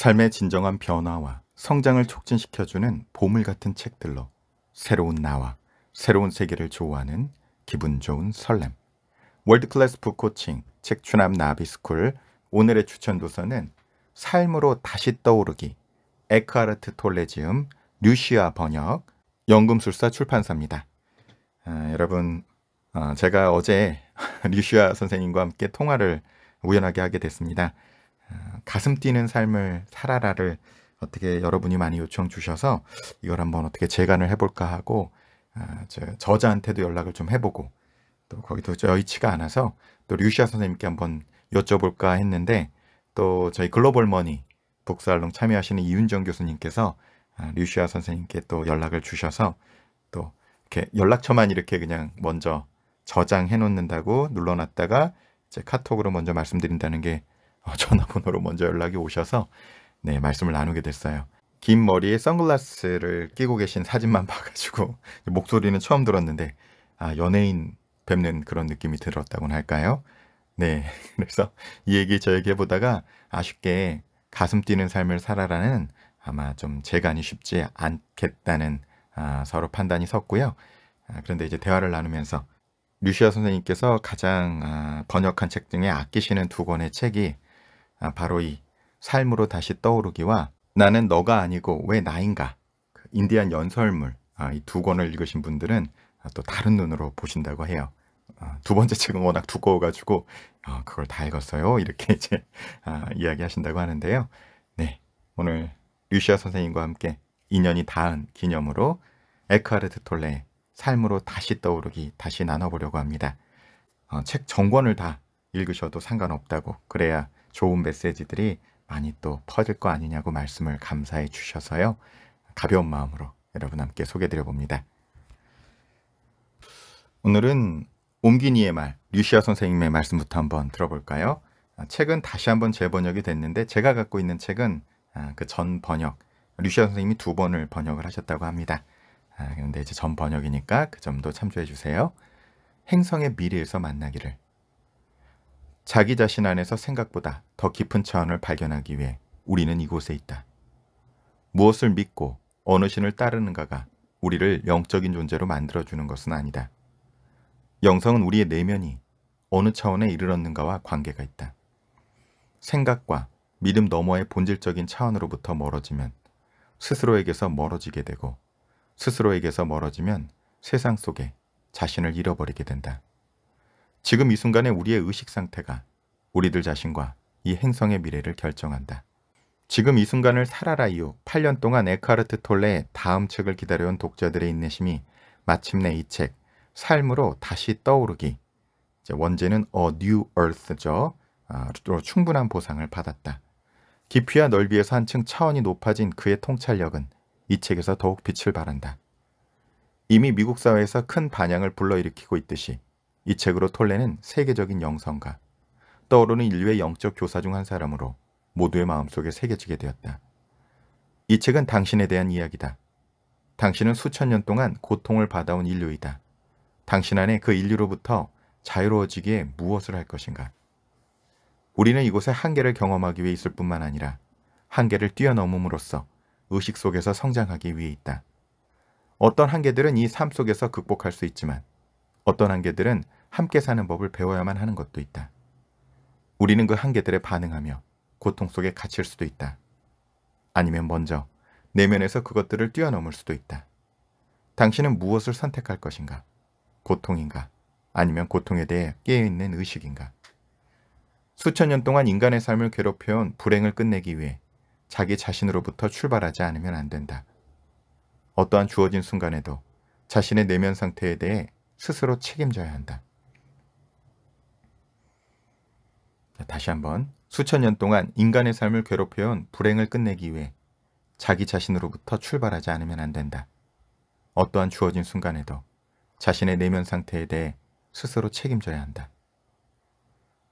삶의 진정한 변화와 성장을 촉진시켜주는 보물 같은 책들로 새로운 나와 새로운 세계를 좋아하는 기분 좋은 설렘. 월드클래스 북코칭, 책추남 나비스쿨, 오늘의 추천 도서는 삶으로 다시 떠오르기, 에크하르트 톨레지움 류시아 번역, 연금술사 출판사입니다. 아, 여러분, 어, 제가 어제 류시아 선생님과 함께 통화를 우연하게 하게 됐습니다. 가슴 뛰는 삶을 살아라를 어떻게 여러분이 많이 요청 주셔서 이걸 한번 어떻게 재간을 해볼까 하고 아, 저자한테도 연락을 좀 해보고 또 거기도 여의치가 않아서 또 류시아 선생님께 한번 여쭤볼까 했는데 또 저희 글로벌 머니 독살롱 참여하시는 이윤정 교수님께서 아, 류시아 선생님께 또 연락을 주셔서 또 이렇게 연락처만 이렇게 그냥 먼저 저장해 놓는다고 눌러놨다가 이제 카톡으로 먼저 말씀드린다는 게 어, 전화번호로 먼저 연락이 오셔서 네, 말씀을 나누게 됐어요. 긴 머리에 선글라스를 끼고 계신 사진만 봐가지고 목소리는 처음 들었는데 아, 연예인 뵙는 그런 느낌이 들었다고는 할까요? 네, 그래서 이 얘기 저 얘기 해보다가 아쉽게 가슴 뛰는 삶을 살아라는 아마 좀 재간이 쉽지 않겠다는 아, 서로 판단이 섰고요. 아, 그런데 이제 대화를 나누면서 류시아 선생님께서 가장 아, 번역한 책 중에 아끼시는 두 권의 책이 아, 바로 이 삶으로 다시 떠오르기와 나는 너가 아니고 왜 나인가 그 인디안 연설물 아, 이두 권을 읽으신 분들은 아, 또 다른 눈으로 보신다고 해요. 아, 두 번째 책은 워낙 두꺼워가지고 아, 그걸 다 읽었어요 이렇게 이제 아, 이야기하신다고 하는데요. 네 오늘 류시아 선생님과 함께 인연이 닿은 기념으로 에크하르트 톨레 삶으로 다시 떠오르기 다시 나눠보려고 합니다. 어, 책 전권을 다 읽으셔도 상관없다고 그래야 좋은 메시지들이 많이 또 퍼질 거 아니냐고 말씀을 감사해 주셔서요. 가벼운 마음으로 여러분 함께 소개드려 봅니다. 오늘은 옴기니의 말, 류시아 선생님의 말씀부터 한번 들어볼까요? 아, 책은 다시 한번 재번역이 됐는데 제가 갖고 있는 책은 아, 그전 번역, 류시아 선생님이 두 번을 번역을 하셨다고 합니다. 아, 그런데 이제 전 번역이니까 그 점도 참조해 주세요. 행성의 미래에서 만나기를 자기 자신 안에서 생각보다 더 깊은 차원을 발견하기 위해 우리는 이곳에 있다. 무엇을 믿고 어느 신을 따르는가가 우리를 영적인 존재로 만들어주는 것은 아니다. 영성은 우리의 내면이 어느 차원에 이르렀는가와 관계가 있다. 생각과 믿음 너머의 본질적인 차원으로부터 멀어지면 스스로에게서 멀어지게 되고 스스로에게서 멀어지면 세상 속에 자신을 잃어버리게 된다. 지금 이 순간에 우리의 의식 상태가 우리들 자신과 이 행성의 미래를 결정한다. 지금 이 순간을 살아라 이후 8년 동안 에카르트 톨레의 다음 책을 기다려온 독자들의 인내심이 마침내 이 책 삶으로 다시 떠오르기 원제는 A New Earth죠. 로 아, 충분한 보상을 받았다. 깊이와 넓이에서 한층 차원이 높아진 그의 통찰력은 이 책에서 더욱 빛을 발한다. 이미 미국 사회에서 큰 반향을 불러일으키고 있듯이 이 책으로 톨레는 세계적인 영성가, 떠오르는 인류의 영적 교사 중 한 사람으로 모두의 마음속에 새겨지게 되었다. 이 책은 당신에 대한 이야기다. 당신은 수천 년 동안 고통을 받아온 인류이다. 당신 안에 그 인류로부터 자유로워지기에 무엇을 할 것인가? 우리는 이곳의 한계를 경험하기 위해 있을 뿐만 아니라 한계를 뛰어넘음으로써 의식 속에서 성장하기 위해 있다. 어떤 한계들은 이 삶 속에서 극복할 수 있지만 어떤 한계들은 함께 사는 법을 배워야만 하는 것도 있다. 우리는 그 한계들에 반응하며 고통 속에 갇힐 수도 있다. 아니면 먼저 내면에서 그것들을 뛰어넘을 수도 있다. 당신은 무엇을 선택할 것인가? 고통인가? 아니면 고통에 대해 깨어있는 의식인가? 수천 년 동안 인간의 삶을 괴롭혀온 불행을 끝내기 위해 자기 자신으로부터 출발하지 않으면 안 된다. 어떠한 주어진 순간에도 자신의 내면 상태에 대해 스스로 책임져야 한다. 다시 한번 수천 년 동안 인간의 삶을 괴롭혀온 불행을 끝내기 위해 자기 자신으로부터 출발하지 않으면 안 된다. 어떠한 주어진 순간에도 자신의 내면 상태에 대해 스스로 책임져야 한다.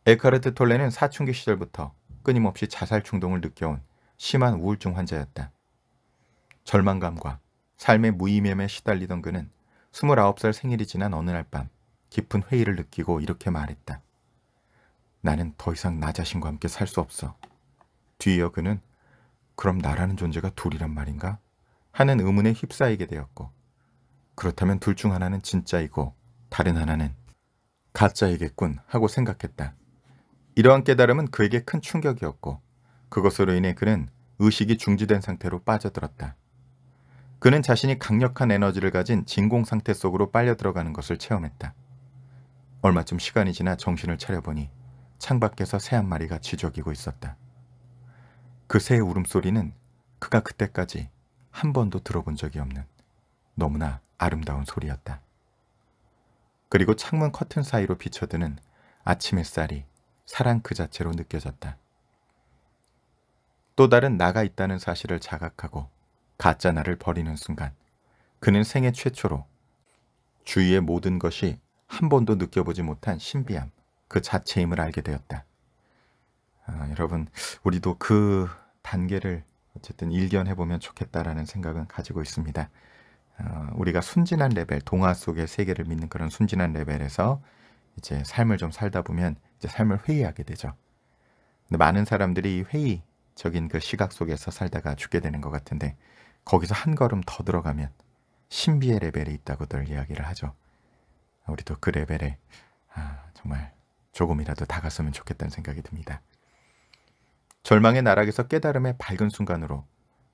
에카르트 톨레는 사춘기 시절부터 끊임없이 자살 충동을 느껴온 심한 우울증 환자였다. 절망감과 삶의 무의미함에 시달리던 그는 29살 생일이 지난 어느 날 밤 깊은 회의를 느끼고 이렇게 말했다. 나는 더 이상 나 자신과 함께 살 수 없어. 뒤이어 그는 그럼 나라는 존재가 둘이란 말인가? 하는 의문에 휩싸이게 되었고 그렇다면 둘 중 하나는 진짜이고 다른 하나는 가짜이겠군 하고 생각했다. 이러한 깨달음은 그에게 큰 충격이었고 그것으로 인해 그는 의식이 중지된 상태로 빠져들었다. 그는 자신이 강력한 에너지를 가진 진공 상태 속으로 빨려 들어가는 것을 체험했다. 얼마쯤 시간이 지나 정신을 차려보니 창밖에서 새 한 마리가 지저귀고 있었다. 그 새의 울음소리는 그가 그때까지 한 번도 들어본 적이 없는 너무나 아름다운 소리였다. 그리고 창문 커튼 사이로 비쳐드는 아침 햇살이 사랑 그 자체로 느껴졌다. 또 다른 나가 있다는 사실을 자각하고 가짜 나를 버리는 순간 그는 생애 최초로 주위의 모든 것이 한 번도 느껴보지 못한 신비함, 그 자체임을 알게 되었다. 아, 여러분, 우리도 그 단계를 어쨌든 일견해 보면 좋겠다라는 생각은 가지고 있습니다. 어, 우리가 순진한 레벨, 동화 속의 세계를 믿는 그런 순진한 레벨에서 이제 삶을 좀 살다 보면 이제 삶을 회의하게 되죠. 근데 많은 사람들이 회의적인 그 시각 속에서 살다가 죽게 되는 것 같은데 거기서 한 걸음 더 들어가면 신비의 레벨이 있다고들 이야기를 하죠. 우리도 그 레벨에 아, 정말 조금이라도 다갔으면 좋겠다는 생각이 듭니다. 절망의 나락에서 깨달음의 밝은 순간으로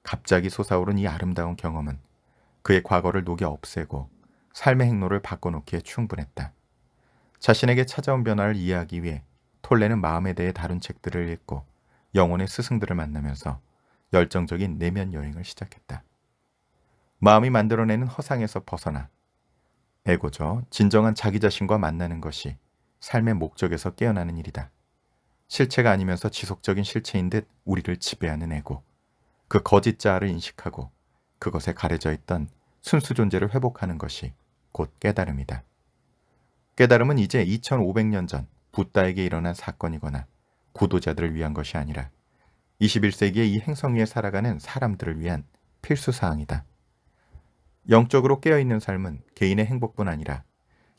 갑자기 솟아오른 이 아름다운 경험은 그의 과거를 녹여 없애고 삶의 행로를 바꿔놓기에 충분했다. 자신에게 찾아온 변화를 이해하기 위해 톨레는 마음에 대해 다룬 책들을 읽고 영혼의 스승들을 만나면서 열정적인 내면 여행을 시작했다. 마음이 만들어내는 허상에서 벗어나 에고저 진정한 자기 자신과 만나는 것이 삶의 목적에서 깨어나는 일이다. 실체가 아니면서 지속적인 실체인 듯 우리를 지배하는 에고, 그 거짓 자아를 인식하고 그것에 가려져 있던 순수 존재를 회복하는 것이 곧 깨달음이다. 깨달음은 이제 2500년 전 붓다에게 일어난 사건이거나 구도자들을 위한 것이 아니라 21세기의 이 행성 위에 살아가는 사람들을 위한 필수사항이다. 영적으로 깨어있는 삶은 개인의 행복뿐 아니라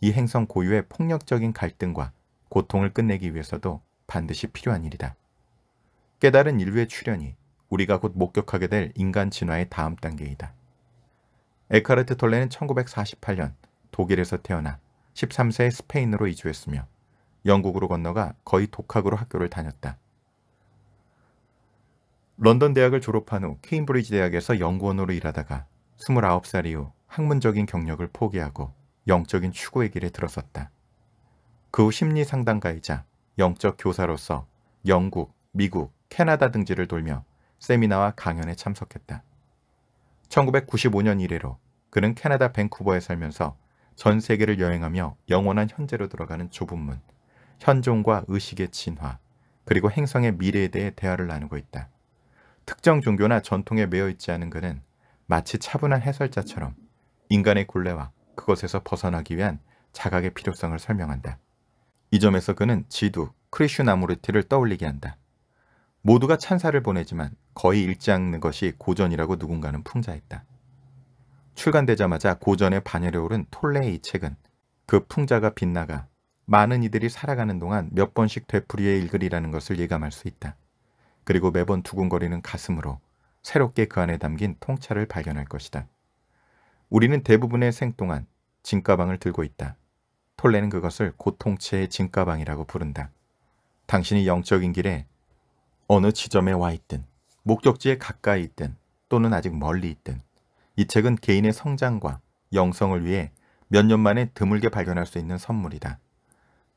이 행성 고유의 폭력적인 갈등과 고통을 끝내기 위해서도 반드시 필요한 일이다. 깨달은 인류의 출현이 우리가 곧 목격하게 될 인간 진화의 다음 단계이다. 에카르트 톨레는 1948년 독일에서 태어나 13세에 스페인으로 이주했으며 영국으로 건너가 거의 독학으로 학교를 다녔다. 런던 대학을 졸업한 후 케임브리지 대학에서 연구원으로 일하다가 29살 이후 학문적인 경력을 포기하고 영적인 추구의 길에 들어섰다. 그 후 심리 상담가이자 영적 교사로서 영국, 미국, 캐나다 등지를 돌며 세미나와 강연에 참석했다. 1995년 이래로 그는 캐나다 밴쿠버에 살면서 전 세계를 여행하며 영원한 현재로 들어가는 좁은 문, 현존과 의식의 진화, 그리고 행성의 미래에 대해 대화를 나누고 있다. 특정 종교나 전통에 매여 있지 않은 그는 마치 차분한 해설자처럼 인간의 굴레와 그것에서 벗어나기 위한 자각의 필요성을 설명한다. 이 점에서 그는 지두, 크리슈나무르티를 떠올리게 한다. 모두가 찬사를 보내지만 거의 읽지 않는 것이 고전이라고 누군가는 풍자했다. 출간되자마자 고전에 반열에오른 톨레의 이 책은 그 풍자가 빗나가 많은 이들이 살아가는 동안 몇 번씩 되풀이의일으이라는 것을 예감할 수 있다. 그리고 매번 두근거리는 가슴으로 새롭게 그 안에 담긴 통찰을 발견할 것이다. 우리는 대부분의 생동안 진가방을 들고 있다. 톨레는 그것을 고통체의 진가방이라고 부른다. 당신이 영적인 길에 어느 지점에 와 있든 목적지에 가까이 있든 또는 아직 멀리 있든 이 책은 개인의 성장과 영성을 위해 몇 년 만에 드물게 발견할 수 있는 선물이다.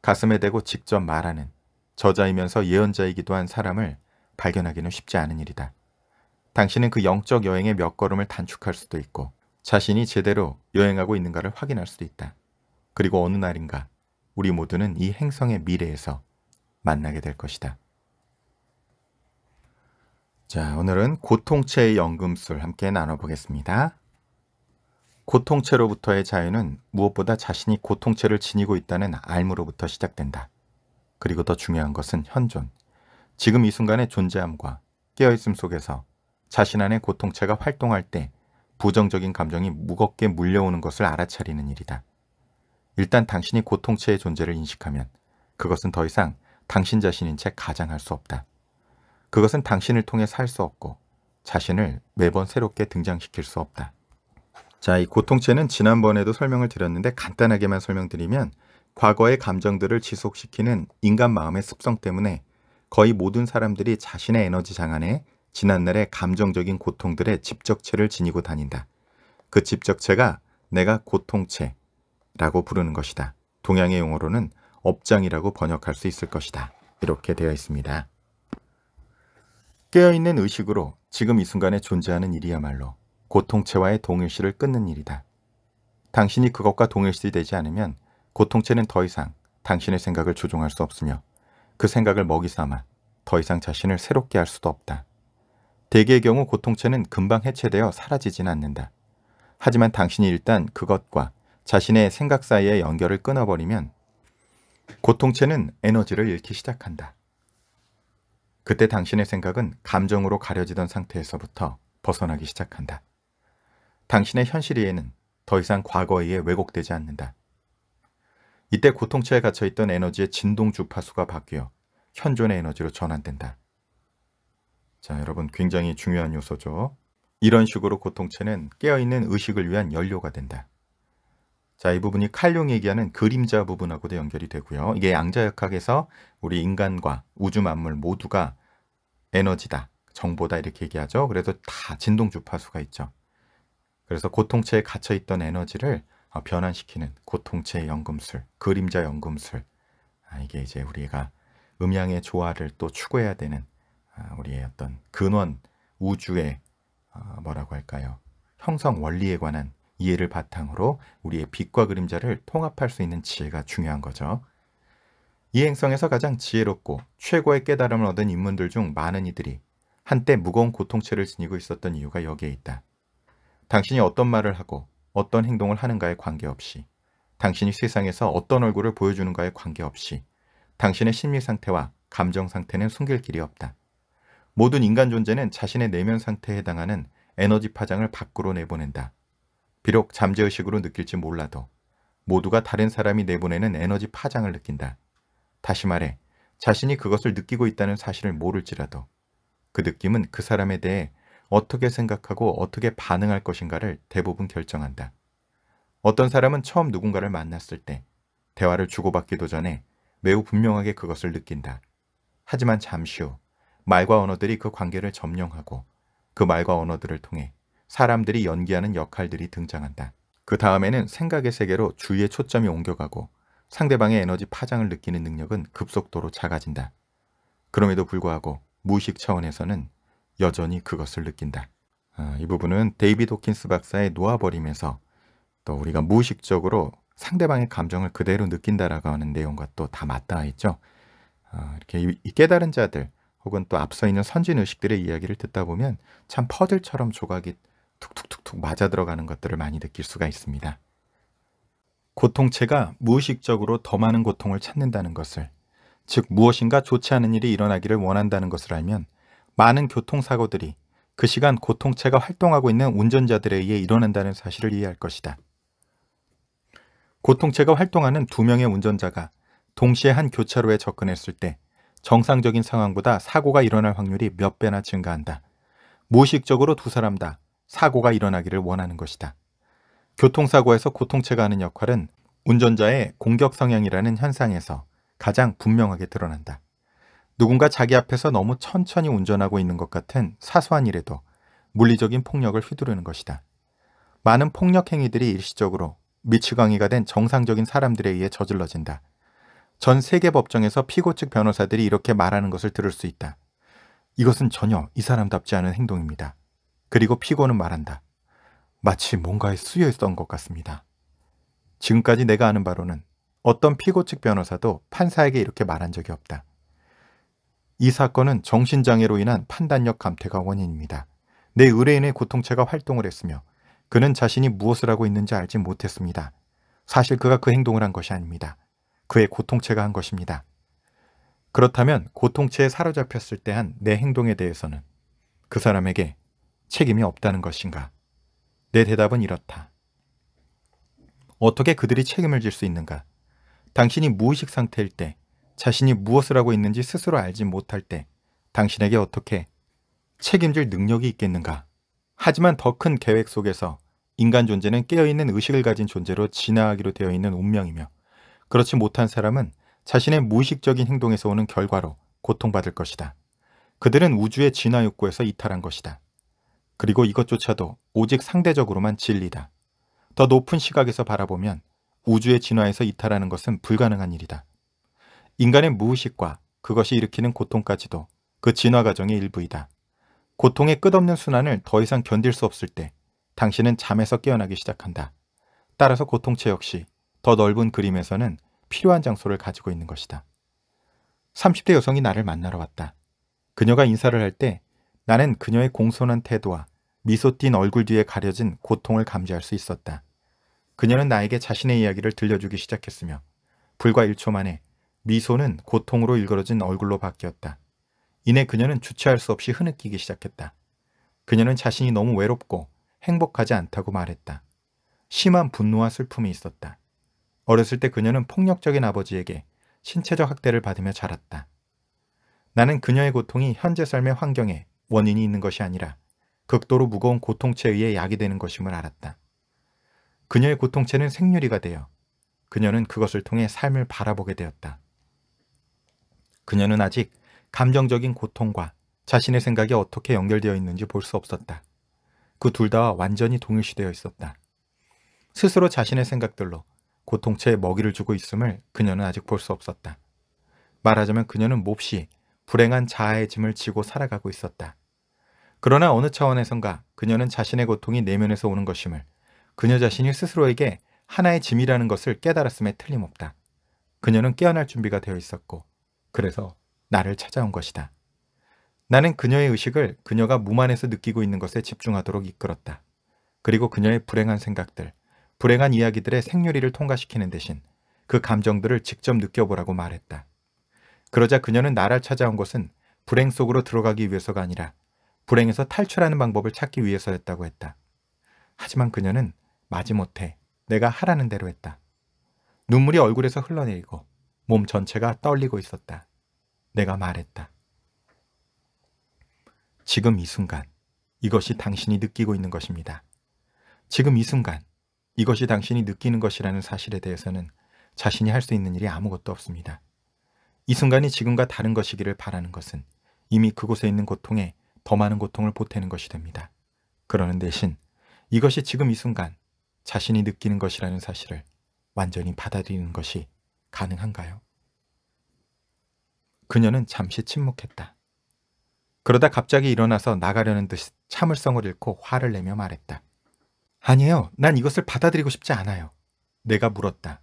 가슴에 대고 직접 말하는 저자이면서 예언자이기도 한 사람을 발견하기는 쉽지 않은 일이다. 당신은 그 영적 여행의 몇 걸음을 단축할 수도 있고 자신이 제대로 여행하고 있는가를 확인할 수도 있다. 그리고 어느 날인가 우리 모두는 이 행성의 미래에서 만나게 될 것이다. 자, 오늘은 고통체의 연금술 함께 나눠보겠습니다. 고통체로부터의 자유는 무엇보다 자신이 고통체를 지니고 있다는 알므로부터 시작된다. 그리고 더 중요한 것은 현존, 지금 이 순간의 존재함과 깨어있음 속에서 자신 안의 고통체가 활동할 때 부정적인 감정이 무겁게 물려오는 것을 알아차리는 일이다. 일단 당신이 고통체의 존재를 인식하면 그것은 더 이상 당신 자신인 채 가장할 수 없다. 그것은 당신을 통해 살 수 없고 자신을 매번 새롭게 등장시킬 수 없다. 자, 이 고통체는 지난번에도 설명을 드렸는데 간단하게만 설명드리면 과거의 감정들을 지속시키는 인간 마음의 습성 때문에 거의 모든 사람들이 자신의 에너지 장안에 지난날의 감정적인 고통들의 집적체를 지니고 다닌다. 그 집적체가 내가 고통체라고 부르는 것이다. 동양의 용어로는 업장이라고 번역할 수 있을 것이다. 이렇게 되어 있습니다. 깨어있는 의식으로 지금 이 순간에 존재하는 일이야말로 고통체와의 동일시를 끊는 일이다. 당신이 그것과 동일시 되지 않으면 고통체는 더 이상 당신의 생각을 조종할 수 없으며 그 생각을 먹이 삼아 더 이상 자신을 새롭게 할 수도 없다. 대개의 경우 고통체는 금방 해체되어 사라지진 않는다. 하지만 당신이 일단 그것과 자신의 생각 사이의 연결을 끊어버리면 고통체는 에너지를 잃기 시작한다. 그때 당신의 생각은 감정으로 가려지던 상태에서부터 벗어나기 시작한다. 당신의 현실 이해는 더 이상 과거 이에 왜곡되지 않는다. 이때 고통체에 갇혀있던 에너지의 진동 주파수가 바뀌어 현존의 에너지로 전환된다. 자, 여러분 굉장히 중요한 요소죠. 이런 식으로 고통체는 깨어있는 의식을 위한 연료가 된다. 자, 이 부분이 칼룡이 얘기하는 그림자 부분하고도 연결이 되고요. 이게 양자역학에서 우리 인간과 우주 만물 모두가 에너지다, 정보다 이렇게 얘기하죠. 그래서 다 진동 주파수가 있죠. 그래서 고통체에 갇혀있던 에너지를 어, 변환시키는 고통체 연금술, 그림자 연금술. 아, 이게 이제 우리가 음양의 조화를 또 추구해야 되는 아, 우리의 어떤 근원 우주의 어, 뭐라고 할까요? 형성 원리에 관한 이해를 바탕으로 우리의 빛과 그림자를 통합할 수 있는 지혜가 중요한 거죠. 이 행성에서 가장 지혜롭고 최고의 깨달음을 얻은 인문들 중 많은 이들이 한때 무거운 고통체를 지니고 있었던 이유가 여기에 있다. 당신이 어떤 말을 하고 어떤 행동을 하는가에 관계없이 당신이 세상에서 어떤 얼굴을 보여주는가에 관계없이 당신의 심리 상태와 감정 상태는 숨길 길이 없다. 모든 인간 존재는 자신의 내면 상태에 해당하는 에너지 파장을 밖으로 내보낸다. 비록 잠재의식으로 느낄지 몰라도 모두가 다른 사람이 내보내는 에너지 파장을 느낀다. 다시 말해 자신이 그것을 느끼고 있다는 사실을 모를지라도 그 느낌은 그 사람에 대해 어떻게 생각하고 어떻게 반응할 것인가를 대부분 결정한다. 어떤 사람은 처음 누군가를 만났을 때 대화를 주고받기도 전에 매우 분명하게 그것을 느낀다. 하지만 잠시 후 말과 언어들이 그 관계를 점령하고 그 말과 언어들을 통해 사람들이 연기하는 역할들이 등장한다. 그 다음에는 생각의 세계로 주위의 초점이 옮겨가고 상대방의 에너지 파장을 느끼는 능력은 급속도로 작아진다. 그럼에도 불구하고 무의식 차원에서는 여전히 그것을 느낀다. 아, 이 부분은 데이비드 호킨스 박사의 놓아버리면서또 우리가 무의식적으로 상대방의 감정을 그대로 느낀다라고 하는 내용과 또 다 맞닿아 있죠. 아, 이렇게 이 깨달은 자들, 혹은 또 앞서 있는 선진 의식들의 이야기를 듣다 보면 참 퍼즐처럼 조각이 툭툭툭툭 맞아 들어가는 것들을 많이 느낄 수가 있습니다. 고통체가 무의식적으로 더 많은 고통을 찾는다는 것을, 즉 무엇인가 좋지 않은 일이 일어나기를 원한다는 것을 알면 많은 교통사고들이 그 시간 고통체가 활동하고 있는 운전자들에 의해 일어난다는 사실을 이해할 것이다. 고통체가 활동하는 두 명의 운전자가 동시에 한 교차로에 접근했을 때 정상적인 상황보다 사고가 일어날 확률이 몇 배나 증가한다. 무의식적으로 두 사람 다 사고가 일어나기를 원하는 것이다. 교통사고에서 고통체가 하는 역할은 운전자의 공격 성향이라는 현상에서 가장 분명하게 드러난다. 누군가 자기 앞에서 너무 천천히 운전하고 있는 것 같은 사소한 일에도 물리적인 폭력을 휘두르는 것이다. 많은 폭력 행위들이 일시적으로 미치광이가 된 정상적인 사람들에 의해 저질러진다. 전 세계 법정에서 피고 측 변호사들이 이렇게 말하는 것을 들을 수 있다. 이것은 전혀 이 사람답지 않은 행동입니다. 그리고 피고는 말한다. 마치 뭔가에 쓰여 있던 것 같습니다. 지금까지 내가 아는 바로는 어떤 피고 측 변호사도 판사에게 이렇게 말한 적이 없다. 이 사건은 정신장애로 인한 판단력 감퇴가 원인입니다. 내 의뢰인의 고통체가 활동을 했으며 그는 자신이 무엇을 하고 있는지 알지 못했습니다. 사실 그가 그 행동을 한 것이 아닙니다. 그의 고통체가 한 것입니다. 그렇다면 고통체에 사로잡혔을 때 한 내 행동에 대해서는 그 사람에게 책임이 없다는 것인가? 내 대답은 이렇다. 어떻게 그들이 책임을 질 수 있는가? 당신이 무의식 상태일 때, 자신이 무엇을 하고 있는지 스스로 알지 못할 때, 당신에게 어떻게 책임질 능력이 있겠는가? 하지만 더 큰 계획 속에서 인간 존재는 깨어있는 의식을 가진 존재로 진화하기로 되어 있는 운명이며 그렇지 못한 사람은 자신의 무의식적인 행동에서 오는 결과로 고통받을 것이다. 그들은 우주의 진화 욕구에서 이탈한 것이다. 그리고 이것조차도 오직 상대적으로만 진리다. 더 높은 시각에서 바라보면 우주의 진화에서 이탈하는 것은 불가능한 일이다. 인간의 무의식과 그것이 일으키는 고통까지도 그 진화 과정의 일부이다. 고통의 끝없는 순환을 더 이상 견딜 수 없을 때 당신은 잠에서 깨어나기 시작한다. 따라서 고통체 역시 더 넓은 그림에서는 필요한 장소를 가지고 있는 것이다. 30대 여성이 나를 만나러 왔다. 그녀가 인사를 할 때 나는 그녀의 공손한 태도와 미소 띈 얼굴 뒤에 가려진 고통을 감지할 수 있었다. 그녀는 나에게 자신의 이야기를 들려주기 시작했으며 불과 1초 만에 미소는 고통으로 일그러진 얼굴로 바뀌었다. 이내 그녀는 주체할 수 없이 흐느끼기 시작했다. 그녀는 자신이 너무 외롭고 행복하지 않다고 말했다. 심한 분노와 슬픔이 있었다. 어렸을 때 그녀는 폭력적인 아버지에게 신체적 학대를 받으며 자랐다. 나는 그녀의 고통이 현재 삶의 환경에 원인이 있는 것이 아니라 극도로 무거운 고통체에 의해 약이 되는 것임을 알았다. 그녀의 고통체는 생유리가 되어 그녀는 그것을 통해 삶을 바라보게 되었다. 그녀는 아직 감정적인 고통과 자신의 생각이 어떻게 연결되어 있는지 볼 수 없었다. 그 둘 다 완전히 동일시되어 있었다. 스스로 자신의 생각들로 고통체에 먹이를 주고 있음을 그녀는 아직 볼 수 없었다. 말하자면 그녀는 몹시 불행한 자아의 짐을 지고 살아가고 있었다. 그러나 어느 차원에선가 그녀는 자신의 고통이 내면에서 오는 것임을 그녀 자신이 스스로에게 하나의 짐이라는 것을 깨달았음에 틀림없다. 그녀는 깨어날 준비가 되어 있었고 그래서 나를 찾아온 것이다. 나는 그녀의 의식을 그녀가 무안해서 느끼고 있는 것에 집중하도록 이끌었다. 그리고 그녀의 불행한 생각들, 불행한 이야기들의 생유리를 통과시키는 대신 그 감정들을 직접 느껴보라고 말했다. 그러자 그녀는 나를 찾아온 것은 불행 속으로 들어가기 위해서가 아니라 불행에서 탈출하는 방법을 찾기 위해서였다고 했다. 하지만 그녀는 마지못해 내가 하라는 대로 했다. 눈물이 얼굴에서 흘러내리고 몸 전체가 떨리고 있었다. 내가 말했다. 지금 이 순간 이것이 당신이 느끼고 있는 것입니다. 지금 이 순간 이것이 당신이 느끼는 것이라는 사실에 대해서는 자신이 할 수 있는 일이 아무것도 없습니다. 이 순간이 지금과 다른 것이기를 바라는 것은 이미 그곳에 있는 고통에 더 많은 고통을 보태는 것이 됩니다. 그러는 대신 이것이 지금 이 순간 자신이 느끼는 것이라는 사실을 완전히 받아들이는 것이 가능한가요? 그녀는 잠시 침묵했다. 그러다 갑자기 일어나서 나가려는 듯이 참을성을 잃고 화를 내며 말했다. 아니에요. 난 이것을 받아들이고 싶지 않아요. 내가 물었다.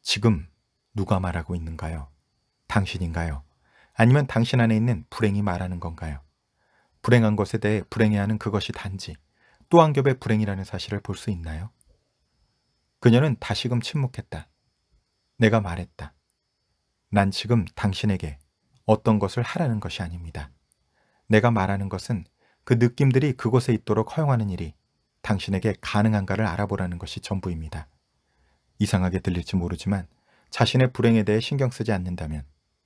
지금 누가 말하고 있는가요? 당신인가요? 아니면 당신 안에 있는 불행이 말하는 건가요? 불행한 것에 대해 불행해하는 그것이 단지 또 한 겹의 불행이라는 사실을 볼 수 있나요? 그녀는 다시금 침묵했다. 내가 말했다. 난 지금 당신에게 어떤 것을 하라는 것이 아닙니다. 내가 말하는 것은 그 느낌들이 그곳에 있도록 허용하는 일이 당신에게 가능한가를 알아보라는 것이 전부입니다. 이상하게 들릴지 모르지만 자신의 불행에 대해 신경 쓰지 않는다면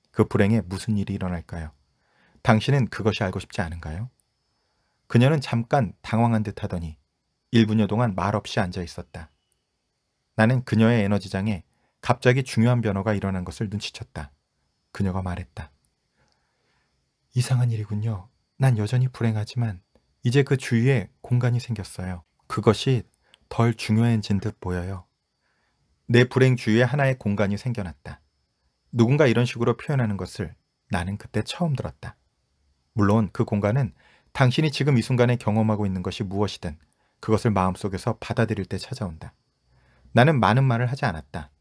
그 불행에 무슨 일이 일어날까요? 당신은 그것이 알고 싶지 않은가요? 그녀는 잠깐 당황한 듯 하더니 1분여 동안 말없이 앉아 있었다. 나는 그녀의 에너지장에 갑자기 중요한 변화가 일어난 것을 눈치쳤다 그녀가 말했다. 이상한 일이군요. 난 여전히 불행하지만 이제 그 주위에 공간이 생겼어요. 그것이 덜 중요해진 듯 보여요. 내 불행 주위에 하나의 공간이 생겨났다. 누군가 이런 식으로 표현하는 것을 나는 그때 처음 들었다. 물론 그 공간은 당신이 지금 이 순간에 경험하고 있는 것이 무엇이든 그것을 마음속에서 받아들일 때 찾아온다. 나는 많은 말을 하지 않았다.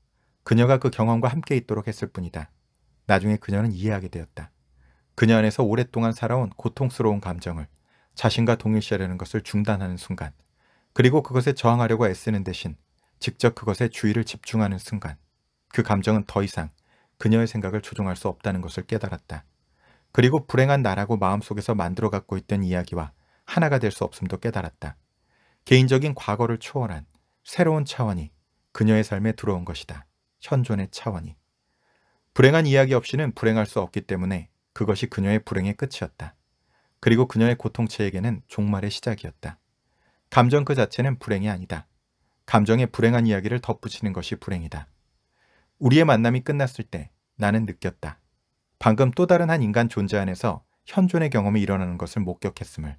그녀가 그 경험과 함께 있도록 했을 뿐이다. 나중에 그녀는 이해하게 되었다. 그녀 안에서 오랫동안 살아온 고통스러운 감정을 자신과 동일시하려는 것을 중단하는 순간 그리고 그것에 저항하려고 애쓰는 대신 직접 그것에 주의를 집중하는 순간 그 감정은 더 이상 그녀의 생각을 조종할 수 없다는 것을 깨달았다. 그리고 불행한 나라고 마음속에서 만들어 갖고 있던 이야기와 하나가 될 수 없음도 깨달았다. 개인적인 과거를 초월한 새로운 차원이 그녀의 삶에 들어온 것이다. 현존의 차원이. 불행한 이야기 없이는 불행할 수 없기 때문에 그것이 그녀의 불행의 끝이었다. 그리고 그녀의 고통체에게는 종말의 시작이었다. 감정 그 자체는 불행이 아니다. 감정에 불행한 이야기를 덧붙이는 것이 불행이다. 우리의 만남이 끝났을 때 나는 느꼈다. 방금 또 다른 한 인간 존재 안에서 현존의 경험이 일어나는 것을 목격했음을.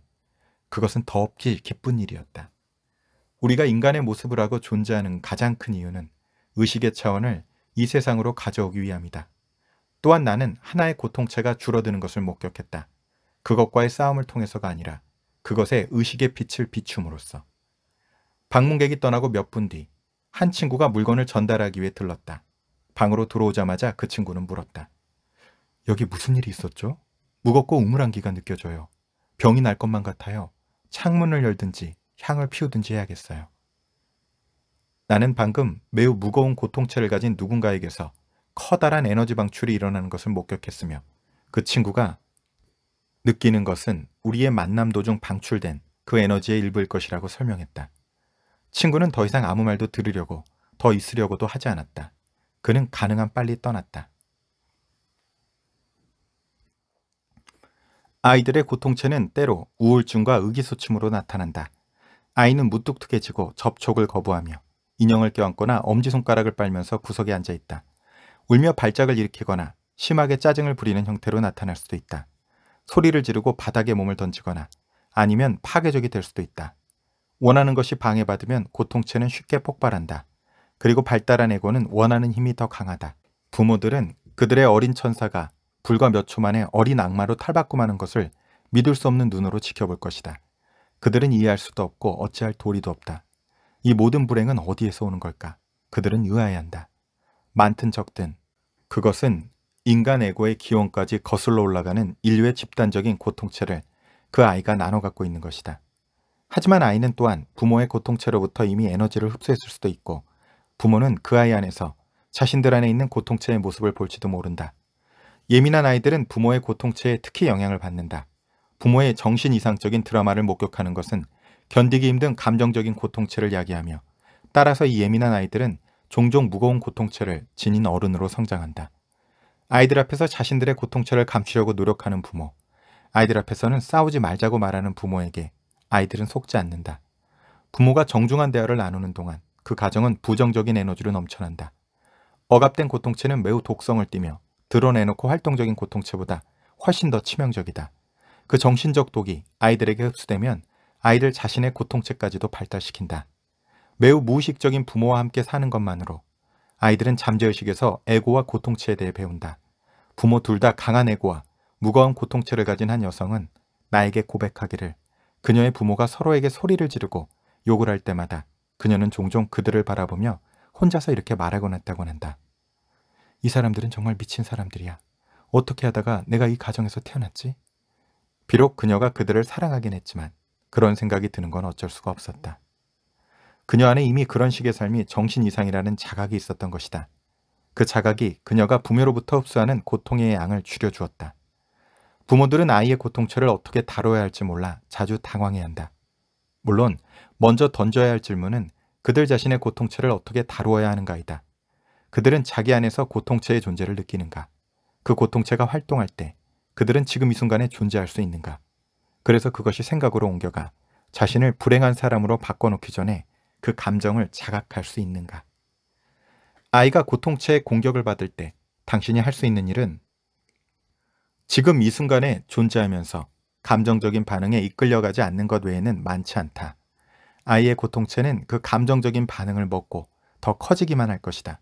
그것은 더없기 기쁜 일이었다. 우리가 인간의 모습을 하고 존재하는 가장 큰 이유는 의식의 차원을 이 세상으로 가져오기 위함이다. 또한 나는 하나의 고통체가 줄어드는 것을 목격했다. 그것과의 싸움을 통해서가 아니라 그것에 의식의 빛을 비춤으로써 방문객이 떠나고 몇 분 뒤 한 친구가 물건을 전달하기 위해 들렀다. 방으로 들어오자마자 그 친구는 물었다. 여기 무슨 일이 있었죠? 무겁고 우물안기가 느껴져요. 병이 날 것만 같아요. 창문을 열든지 향을 피우든지 해야겠어요. 나는 방금 매우 무거운 고통체를 가진 누군가에게서 커다란 에너지 방출이 일어나는 것을 목격했으며 그 친구가 느끼는 것은 우리의 만남 도중 방출된 그 에너지의 일부일 것이라고 설명했다. 친구는 더 이상 아무 말도 들으려고 더 있으려고도 하지 않았다. 그는 가능한 빨리 떠났다. 아이들의 고통체는 때로 우울증과 의기소침으로 나타난다. 아이는 무뚝뚝해지고 접촉을 거부하며 인형을 껴안거나 엄지손가락을 빨면서 구석에 앉아 있다. 울며 발작을 일으키거나 심하게 짜증을 부리는 형태로 나타날 수도 있다. 소리를 지르고 바닥에 몸을 던지거나 아니면 파괴적이 될 수도 있다. 원하는 것이 방해받으면 고통체는 쉽게 폭발한다. 그리고 발달한 에고는 원하는 힘이 더 강하다. 부모들은 그들의 어린 천사가 불과 몇 초 만에 어린 악마로 탈바꿈하는 것을 믿을 수 없는 눈으로 지켜볼 것이다. 그들은 이해할 수도 없고 어찌할 도리도 없다. 이 모든 불행은 어디에서 오는 걸까? 그들은 의아해한다. 많든 적든 그것은 인간 에고의 기원까지 거슬러 올라가는 인류의 집단적인 고통체를 그 아이가 나눠 갖고 있는 것이다. 하지만 아이는 또한 부모의 고통체로부터 이미 에너지를 흡수했을 수도 있고 부모는 그 아이 안에서 자신들 안에 있는 고통체의 모습을 볼지도 모른다. 예민한 아이들은 부모의 고통체에 특히 영향을 받는다. 부모의 정신 이상적인 드라마를 목격하는 것은 견디기 힘든 감정적인 고통체를 야기하며 따라서 이 예민한 아이들은 종종 무거운 고통체를 지닌 어른으로 성장한다. 아이들 앞에서 자신들의 고통처를 감추려고 노력하는 부모, 아이들 앞에서는 싸우지 말자고 말하는 부모에게 아이들은 속지 않는다. 부모가 정중한 대화를 나누는 동안 그 가정은 부정적인 에너지로 넘쳐난다. 억압된 고통체는 매우 독성을 띠며 드러내놓고 활동적인 고통체보다 훨씬 더 치명적이다. 그 정신적 독이 아이들에게 흡수되면 아이들 자신의 고통체까지도 발달시킨다. 매우 무의식적인 부모와 함께 사는 것만으로 아이들은 잠재의식에서 에고와 고통체에 대해 배운다. 부모 둘 다 강한 에고와 무거운 고통체를 가진 한 여성은 나에게 고백하기를 그녀의 부모가 서로에게 소리를 지르고 욕을 할 때마다 그녀는 종종 그들을 바라보며 혼자서 이렇게 말하곤 했다고 한다. 이 사람들은 정말 미친 사람들이야. 어떻게 하다가 내가 이 가정에서 태어났지? 비록 그녀가 그들을 사랑하긴 했지만 그런 생각이 드는 건 어쩔 수가 없었다. 그녀 안에 이미 그런 식의 삶이 정신 이상이라는 자각이 있었던 것이다. 그 자각이 그녀가 부모로부터 흡수하는 고통의 양을 줄여주었다. 부모들은 아이의 고통처를 어떻게 다뤄야 할지 몰라 자주 당황해한다. 야 물론 먼저 던져야 할 질문은 그들 자신의 고통체를 어떻게 다루어야 하는가이다. 그들은 자기 안에서 고통체의 존재를 느끼는가? 그 고통체가 활동할 때 그들은 지금 이 순간에 존재할 수 있는가? 그래서 그것이 생각으로 옮겨가 자신을 불행한 사람으로 바꿔놓기 전에 그 감정을 자각할 수 있는가? 아이가 고통체의 공격을 받을 때 당신이 할 수 있는 일은 지금 이 순간에 존재하면서 감정적인 반응에 이끌려가지 않는 것 외에는 많지 않다. 아이의 고통체는 그 감정적인 반응을 먹고 더 커지기만 할 것이다.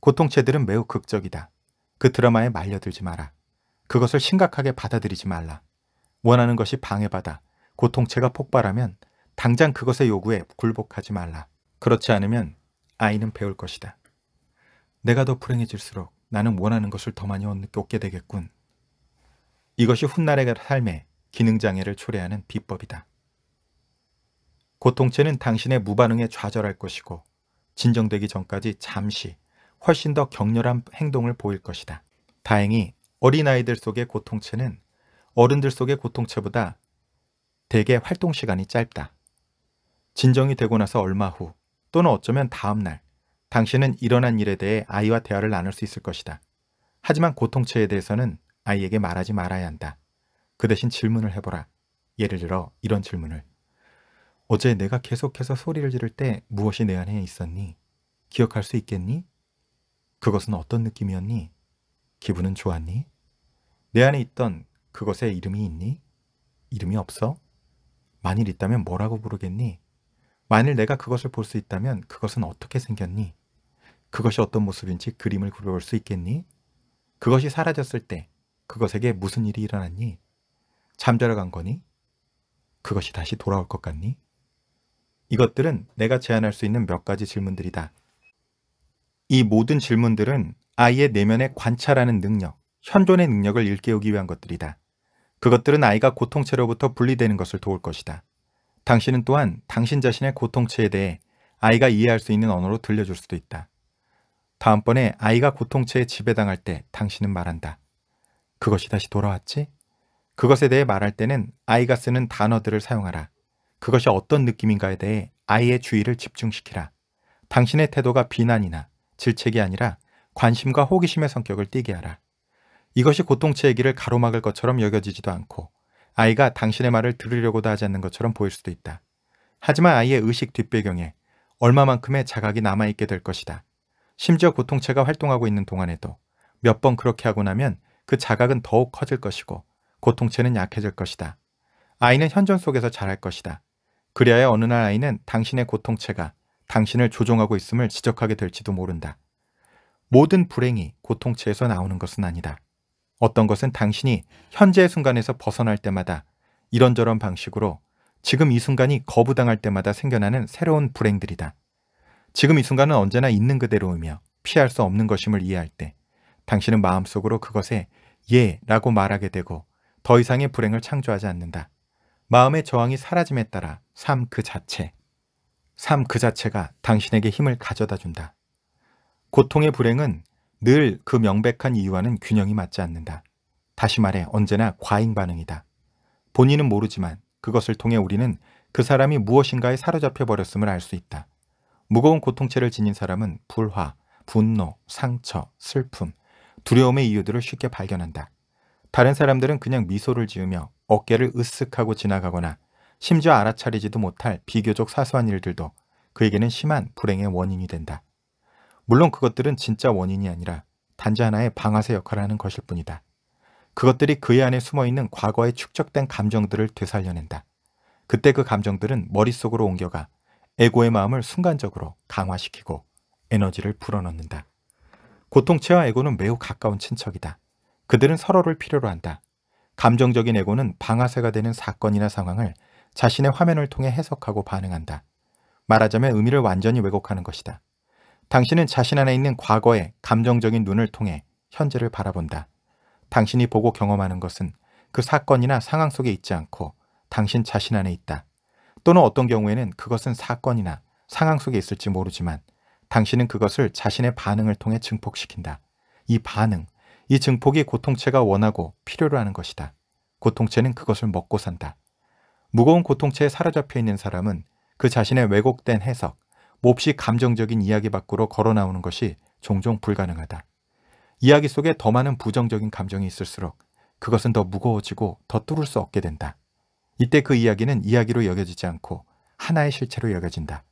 고통체들은 매우 극적이다. 그 드라마에 말려들지 마라. 그것을 심각하게 받아들이지 말라. 원하는 것이 방해받아 고통체가 폭발하면 당장 그것의 요구에 굴복하지 말라. 그렇지 않으면 아이는 배울 것이다. 내가 더 불행해질수록 나는 원하는 것을 더 많이 얻게 되겠군. 이것이 훗날의 삶에 기능장애를 초래하는 비법이다. 고통체는 당신의 무반응에 좌절할 것이고 진정되기 전까지 잠시 훨씬 더 격렬한 행동을 보일 것이다. 다행히 어린아이들 속의 고통체는 어른들 속의 고통체보다 대개 활동 시간이 짧다. 진정이 되고 나서 얼마 후 또는 어쩌면 다음 날 당신은 일어난 일에 대해 아이와 대화를 나눌 수 있을 것이다. 하지만 고통체에 대해서는 아이에게 말하지 말아야 한다. 그 대신 질문을 해보라. 예를 들어 이런 질문을. 어제 내가 계속해서 소리를 지를 때 무엇이 내 안에 있었니? 기억할 수 있겠니? 그것은 어떤 느낌이었니? 기분은 좋았니? 내 안에 있던 그것의 이름이 있니? 이름이 없어? 만일 있다면 뭐라고 부르겠니? 만일 내가 그것을 볼 수 있다면 그것은 어떻게 생겼니? 그것이 어떤 모습인지 그림을 그려볼 수 있겠니? 그것이 사라졌을 때 그것에게 무슨 일이 일어났니? 잠자러 간 거니? 그것이 다시 돌아올 것 같니? 이것들은 내가 제안할 수 있는 몇 가지 질문들이다. 이 모든 질문들은 아이의 내면에 관찰하는 능력, 현존의 능력을 일깨우기 위한 것들이다. 그것들은 아이가 고통체로부터 분리되는 것을 도울 것이다. 당신은 또한 당신 자신의 고통체에 대해 아이가 이해할 수 있는 언어로 들려줄 수도 있다. 다음번에 아이가 고통체에 지배당할 때 당신은 말한다. 그것이 다시 돌아왔지? 그것에 대해 말할 때는 아이가 쓰는 단어들을 사용하라. 그것이 어떤 느낌인가에 대해 아이의 주의를 집중시키라. 당신의 태도가 비난이나 질책이 아니라 관심과 호기심의 성격을 띠게 하라. 이것이 고통체 얘기를 가로막을 것처럼 여겨지지도 않고 아이가 당신의 말을 들으려고도 하지 않는 것처럼 보일 수도 있다. 하지만 아이의 의식 뒷배경에 얼마만큼의 자각이 남아있게 될 것이다. 심지어 고통체가 활동하고 있는 동안에도 몇 번 그렇게 하고 나면 그 자각은 더욱 커질 것이고 고통체는 약해질 것이다. 아이는 현존 속에서 자랄 것이다. 그래야 어느 날 아이는 당신의 고통체가 당신을 조종하고 있음을 지적하게 될지도 모른다. 모든 불행이 고통체에서 나오는 것은 아니다. 어떤 것은 당신이 현재의 순간에서 벗어날 때마다 이런저런 방식으로 지금 이 순간이 거부당할 때마다 생겨나는 새로운 불행들이다. 지금 이 순간은 언제나 있는 그대로이며 피할 수 없는 것임을 이해할 때 당신은 마음속으로 그것에 예 라고 말하게 되고 더 이상의 불행을 창조하지 않는다. 마음의 저항이 사라짐에 따라 삶 그 자체, 삶 그 자체가 당신에게 힘을 가져다 준다. 고통의 불행은 늘그 명백한 이유와는 균형이 맞지 않는다. 다시 말해 언제나 과잉 반응이다. 본인은 모르지만 그것을 통해 우리는 그 사람이 무엇인가에 사로잡혀 버렸음을 알 수 있다. 무거운 고통체를 지닌 사람은 불화, 분노, 상처, 슬픔, 두려움의 이유들을 쉽게 발견한다. 다른 사람들은 그냥 미소를 지으며 어깨를 으쓱하고 지나가거나 심지어 알아차리지도 못할 비교적 사소한 일들도 그에게는 심한 불행의 원인이 된다. 물론 그것들은 진짜 원인이 아니라 단지 하나의 방아쇠 역할을 하는 것일 뿐이다. 그것들이 그의 안에 숨어있는 과거에 축적된 감정들을 되살려낸다. 그때 그 감정들은 머릿속으로 옮겨가 에고의 마음을 순간적으로 강화시키고 에너지를 불어넣는다. 고통체와 에고는 매우 가까운 친척이다. 그들은 서로를 필요로 한다. 감정적인 에고는 방아쇠가 되는 사건이나 상황을 자신의 화면을 통해 해석하고 반응한다. 말하자면 의미를 완전히 왜곡하는 것이다. 당신은 자신 안에 있는 과거의 감정적인 눈을 통해 현재를 바라본다. 당신이 보고 경험하는 것은 그 사건이나 상황 속에 있지 않고 당신 자신 안에 있다. 또는 어떤 경우에는 그것은 사건이나 상황 속에 있을지 모르지만 당신은 그것을 자신의 반응을 통해 증폭시킨다. 이 반응, 이 증폭이 고통체가 원하고 필요로 하는 것이다. 고통체는 그것을 먹고 산다. 무거운 고통체에 사로잡혀 있는 사람은 그 자신의 왜곡된 해석, 몹시 감정적인 이야기 밖으로 걸어 나오는 것이 종종 불가능하다. 이야기 속에 더 많은 부정적인 감정이 있을수록 그것은 더 무거워지고 더 뚫을 수 없게 된다. 이때 그 이야기는 이야기로 여겨지지 않고 하나의 실체로 여겨진다.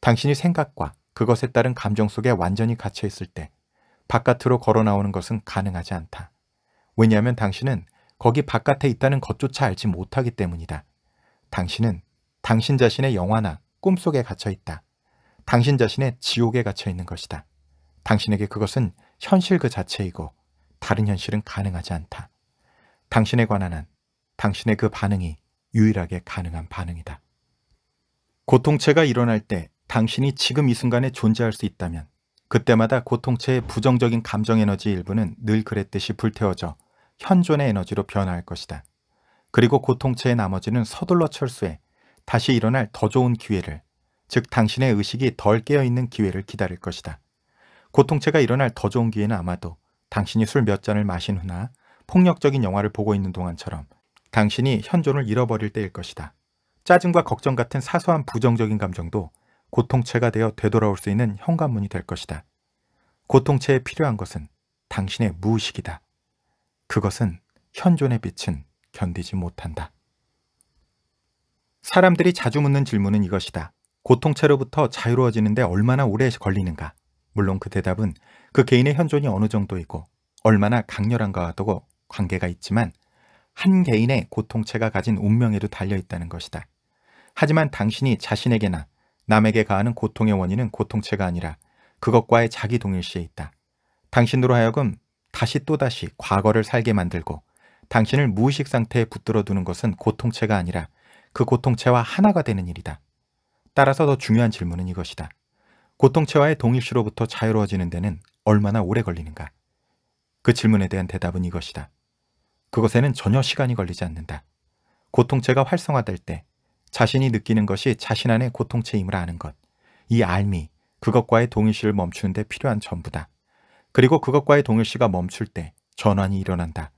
당신이 생각과 그것에 따른 감정 속에 완전히 갇혀 있을 때 바깥으로 걸어 나오는 것은 가능하지 않다. 왜냐하면 당신은 거기 바깥에 있다는 것조차 알지 못하기 때문이다. 당신은 당신 자신의 영화나 꿈속에 갇혀 있다. 당신 자신의 지옥에 갇혀 있는 것이다. 당신에게 그것은 현실 그 자체이고 다른 현실은 가능하지 않다. 당신에 관한 한 당신의 그 반응이 유일하게 가능한 반응이다. 고통체가 일어날 때 당신이 지금 이 순간에 존재할 수 있다면 그때마다 고통체의 부정적인 감정 에너지 일부는 늘 그랬듯이 불태워져 현존의 에너지로 변화할 것이다. 그리고 고통체의 나머지는 서둘러 철수해 다시 일어날 더 좋은 기회를 즉 당신의 의식이 덜 깨어있는 기회를 기다릴 것이다. 고통체가 일어날 더 좋은 기회는 아마도 당신이 술 몇 잔을 마신 후나 폭력적인 영화를 보고 있는 동안처럼 당신이 현존을 잃어버릴 때일 것이다. 짜증과 걱정 같은 사소한 부정적인 감정도 고통체가 되어 되돌아올 수 있는 현관문이 될 것이다. 고통체에 필요한 것은 당신의 무의식이다. 그것은 현존의 빛은 견디지 못한다. 사람들이 자주 묻는 질문은 이것이다. 고통체로부터 자유로워지는데 얼마나 오래 걸리는가. 물론 그 대답은 그 개인의 현존이 어느 정도이고 얼마나 강렬한가와도 관계가 있지만 한 개인의 고통체가 가진 운명에도 달려있다는 것이다. 하지만 당신이 자신에게나 남에게 가하는 고통의 원인은 고통체가 아니라 그것과의 자기 동일시에 있다. 당신으로 하여금 다시 또다시 과거를 살게 만들고 당신을 무의식 상태에 붙들어 두는 것은 고통체가 아니라 그 고통체와 하나가 되는 일이다. 따라서 더 중요한 질문은 이것이다. 고통체와의 동일시로부터 자유로워지는 데는 얼마나 오래 걸리는가? 그 질문에 대한 대답은 이것이다. 그것에는 전혀 시간이 걸리지 않는다. 고통체가 활성화될 때 자신이 느끼는 것이 자신 안의 고통체임을 아는 것, 이 알미, 그것과의 동일시를 멈추는 데 필요한 전부다. 그리고 그것과의 동일시가 멈출 때 전환이 일어난다.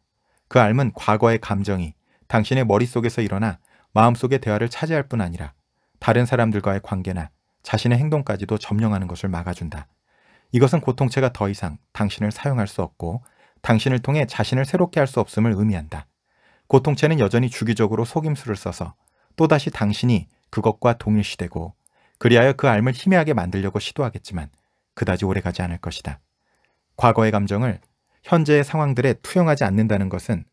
그 알은 과거의 감정이 당신의 머릿속에서 일어나 마음속의 대화를 차지할 뿐 아니라 다른 사람들과의 관계나 자신의 행동까지도 점령하는 것을 막아준다. 이것은 고통체가 더 이상 당신을 사용할 수 없고 당신을 통해 자신을 새롭게 할 수 없음을 의미한다. 고통체는 여전히 주기적으로 속임수를 써서 또다시 당신이 그것과 동일시되고 그리하여 그앎을 희미하게 만들려고 시도하겠지만 그다지 오래가지 않을 것이다. 과거의 감정을 현재의 상황들에 투영하지 않는다는 것은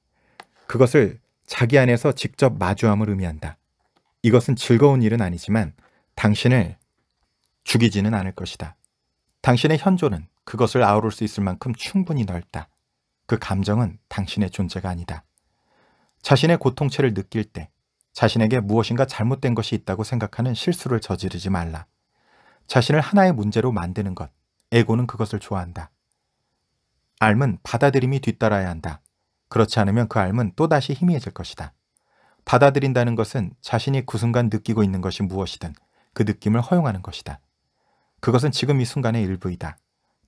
그것을 자기 안에서 직접 마주함을 의미한다. 이것은 즐거운 일은 아니지만 당신을 죽이지는 않을 것이다. 당신의 현존은 그것을 아우를 수 있을 만큼 충분히 넓다. 그 감정은 당신의 존재가 아니다. 자신의 고통체를 느낄 때 자신에게 무엇인가 잘못된 것이 있다고 생각하는 실수를 저지르지 말라. 자신을 하나의 문제로 만드는 것, 에고는 그것을 좋아한다. 앎은 받아들임이 뒤따라야 한다. 그렇지 않으면 그앎은 또다시 희미해질 것이다. 받아들인다는 것은 자신이 그 순간 느끼고 있는 것이 무엇이든 그 느낌을 허용하는 것이다. 그것은 지금 이 순간의 일부이다.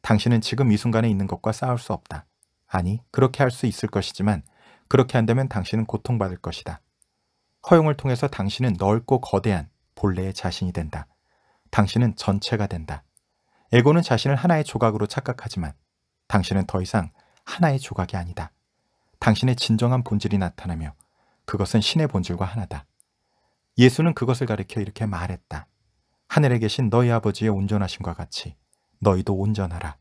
당신은 지금 이 순간에 있는 것과 싸울 수 없다. 아니, 그렇게 할 수 있을 것이지만 그렇게 한다면 당신은 고통받을 것이다. 허용을 통해서 당신은 넓고 거대한 본래의 자신이 된다. 당신은 전체가 된다. 에고는 자신을 하나의 조각으로 착각하지만 당신은 더 이상 하나의 조각이 아니다. 당신의 진정한 본질이 나타나며 그것은 신의 본질과 하나다. 예수는 그것을 가리켜 이렇게 말했다. 하늘에 계신 너희 아버지의 온전하심과 같이 너희도 온전하라.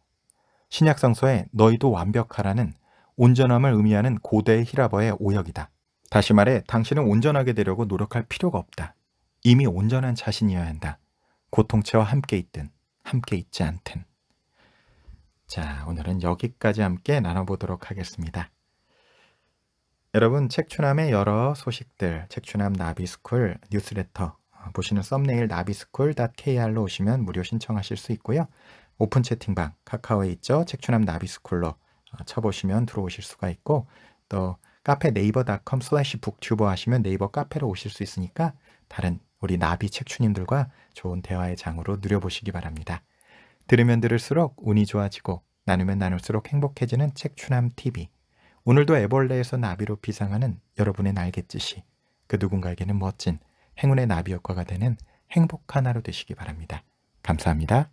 신약성서에 너희도 완벽하라는 온전함을 의미하는 고대의 히라버의 오역이다. 다시 말해 당신은 온전하게 되려고 노력할 필요가 없다. 이미 온전한 자신이어야 한다. 고통체와 함께 있든 함께 있지 않든. 자, 오늘은 여기까지 함께 나눠보도록 하겠습니다. 여러분 책추남의 여러 소식들, 책추남 나비스쿨 뉴스레터 어, 보시는 썸네일 나비스쿨.kr로 오시면 무료 신청하실 수 있고요. 오픈 채팅방 카카오에 있죠. 책추남 나비스쿨로 어, 쳐보시면 들어오실 수가 있고 또 카페 네이버닷컴 슬래시 북튜버 하시면 네이버 카페로 오실 수 있으니까 다른 우리 나비 책추님들과 좋은 대화의 장으로 누려보시기 바랍니다. 들으면 들을수록 운이 좋아지고 나누면 나눌수록 행복해지는 책추남 TV 오늘도 애벌레에서 나비로 비상하는 여러분의 날갯짓이 그 누군가에게는 멋진 행운의 나비 효과가 되는 행복한 하루 되시기 바랍니다. 감사합니다.